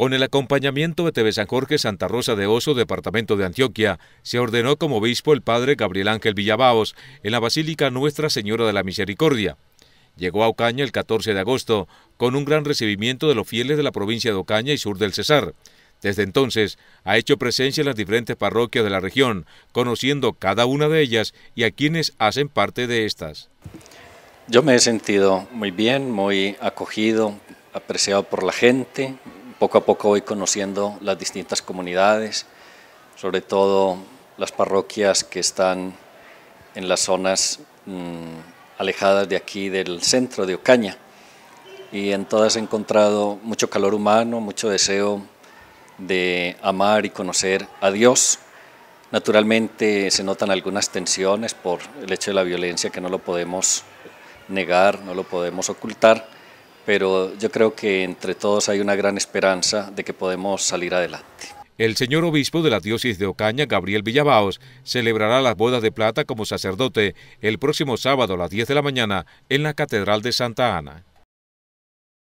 Con el acompañamiento de TV San Jorge Santa Rosa de Oso, departamento de Antioquia, se ordenó como obispo el padre Gabriel Ángel Villabaos en la Basílica Nuestra Señora de la Misericordia. Llegó a Ocaña el 14 de agosto con un gran recibimiento de los fieles de la provincia de Ocaña y sur del Cesar. Desde entonces ha hecho presencia en las diferentes parroquias de la región, conociendo cada una de ellas y a quienes hacen parte de estas. Yo me he sentido muy bien, muy acogido, apreciado por la gente, poco a poco voy conociendo las distintas comunidades, sobre todo las parroquias que están en las zonas mm, alejadas de aquí del centro de Ocaña. Y en todas he encontrado mucho calor humano, mucho deseo de amar y conocer a Dios. Naturalmente se notan algunas tensiones por el hecho de la violencia que no lo podemos negar, no lo podemos ocultar, pero yo creo que entre todos hay una gran esperanza de que podemos salir adelante. El señor obispo de la diócesis de Ocaña, Gabriel Villabaos, celebrará las bodas de plata como sacerdote el próximo sábado a las 10 de la mañana en la Catedral de Santa Ana.